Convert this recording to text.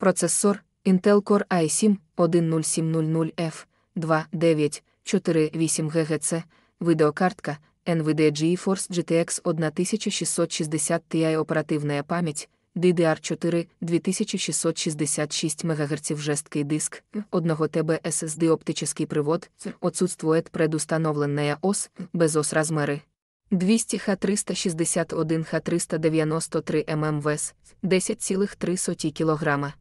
Процесор Intel Core i7 10700F 294,8 ГГц, видеокартка NVIDIA GeForce GTX 1660 Ti оперативная память, DDR4 2666 МГц жесткий диск, 1 ТБ SSD оптический привод, отсутствует предустановленная ОС, без ОС размеры. 200 Х361 Х393 ММВС, 10,3 кг.